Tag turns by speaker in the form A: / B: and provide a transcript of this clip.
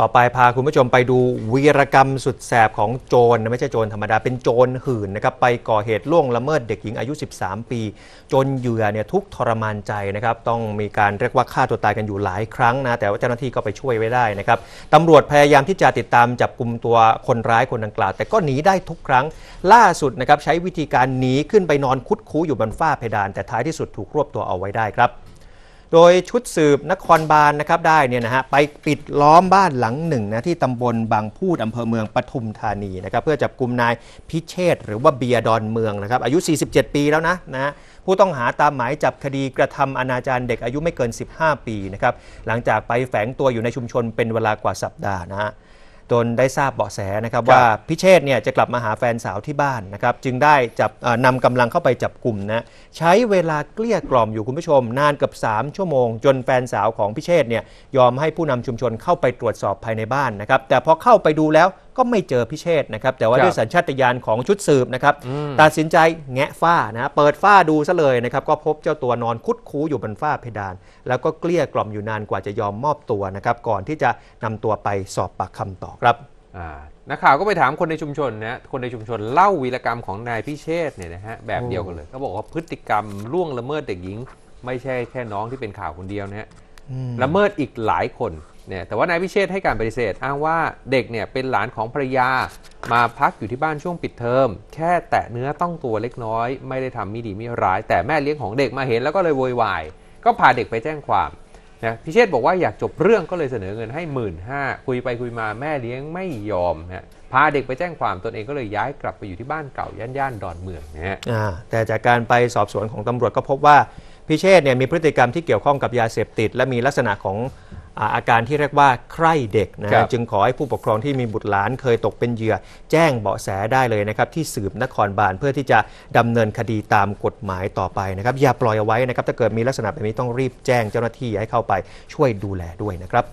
A: ต่อไปพาคุณผู้ชมไปดูวีรกรรมสุดแสบของโจรไม่ใช่โจรธรรมดาเป็นโจรหื่นนะครับไปก่อเหตุล่วงละเมิดเด็กหญิงอายุ 13 ปี จนเหยื่อเนี่ยทุกทรมานใจนะครับต้องมีการเรียกว่าฆ่าตัวตายกันอยู่หลายครั้งนะแต่ว่าเจ้าหน้าที่ก็ไปช่วยไว้ได้นะครับตำรวจพยายามที่จะติดตามจับกลุ่มตัวคนร้ายคนดังกล่าว แต่ก็หนีได้ทุกครั้งล่าสุดนะครับใช้วิธีการหนีขึ้นไปนอนคุดคู้อยู่บนฝ้าเพดาน แต่ท้ายที่สุดถูกรวบตัวเอาไว้ได้ครับโดยชุดสืบนครบาลนนะครับได้เนี่ยนะฮะไปปิดล้อมบ้านหลังหนึ่งนะที่ตำบลบางพูดอำเภอเมืองปทุมธานีนะครับเพื่อจับกลุ่มนายพิเชษหรือว่าเบียดอนเมืองนะครับอายุ 47 ปีแล้วนะนะฮะผู้ต้องหาตามหมายจับคดีกระทำอนาจารเด็กอายุไม่เกิน 15 ปีนะครับหลังจากไปแฝงตัวอยู่ในชุมชนเป็นเวลากว่าสัปดาห์นะฮะจนได้ทราบเบาะแสนะครับว่าพิเชษเนี่ยจะกลับมาหาแฟนสาวที่บ้านนะครับจึงได้จับนำกำลังเข้าไปจับกลุ่มนะใช้เวลาเกลี้ยกล่อมอยู่คุณผู้ชม นานเกือบ3 ชั่วโมง จนแฟนสาวของพิเชษเนี่ยยอมให้ผู้นำชุมชนเข้าไปตรวจสอบภายในบ้านนะครับแต่พอเข้าไปดูแล้วก็ไม่เจอพิเชษนะครับแต่ว่าด้วยสัญชาตญาณของชุดสืบนะครับตัดสินใจแงะฝ้านะเปิดฝ้าดูซะเลยนะครับ ก็พบเจ้าตัวนอนคุดคูอยู่บนฝ้าเพดาน แล้วก็เกลี้ยกล่อมอยู่นานกว่าจะยอมมอบตัวนะครับก่อนที่จะนำตัวไปสอบปากคำต่อครับ
B: นักข่าวก็ไปถามคนในชุมชนนะคนในชุมชนเล่าวีรกรรมของนายพิเชษเนี่ยนะฮะแบบเดียวกันเลยเขาบอกว่าพฤติกรรมล่วงละเมิดเด็กหญิง ไม่ใช่แค่น้องที่เป็นข่าวคนเดียวนะฮะละเมิดอีกหลายคนเนี่ยแต่ว่านายพิเชษให้การปฏิเสธอ้างว่าเด็กเนี่ยเป็นหลานของภรรยา มาพักอยู่ที่บ้านช่วงปิดเทอม แค่แตะเนื้อต้องตัวเล็กน้อย ไม่ได้ทำมิดีมิร้ายแต่แม่เลี้ยงของเด็กมาเห็นแล้วก็เลยโวยวายก็พาเด็กไปแจ้งความนะพิเชษบอกว่าอยากจบเรื่องก็เลยเสนอเงินให้หมื่นห้าคุยไปคุยมาแม่เลี้ยงไม่ยอมฮะพาเด็กไปแจ้งความตนเองก็เลยย้ายกลับไปอยู่ที่บ้านเก่าย่านย่านดอนเมืองนะฮะ
A: แต่จากการไปสอบสวนของตำรวจก็พบว่า พิเชษเนี่ยมีพฤติกรรมที่เกี่ยวข้องกับยาเสพติด และมีลักษณะของอาการที่เรียกว่าใคร่เด็กนะจึงขอให้ผู้ปกครองที่มีบุตรหลานเคยตกเป็นเหยื่อแจ้งเบาะแสได้เลยนะครับที่สืบนครบาลเพื่อที่จะดำเนินคดีตามกฎหมายต่อไปนะครับ อย่าปล่อยเอาไว้นะครับถ้าเกิดมีลักษณะแบบนี้ ต้องรีบแจ้งเจ้าหน้าที่ให้เข้าไปช่วยดูแลด้วยนะครับ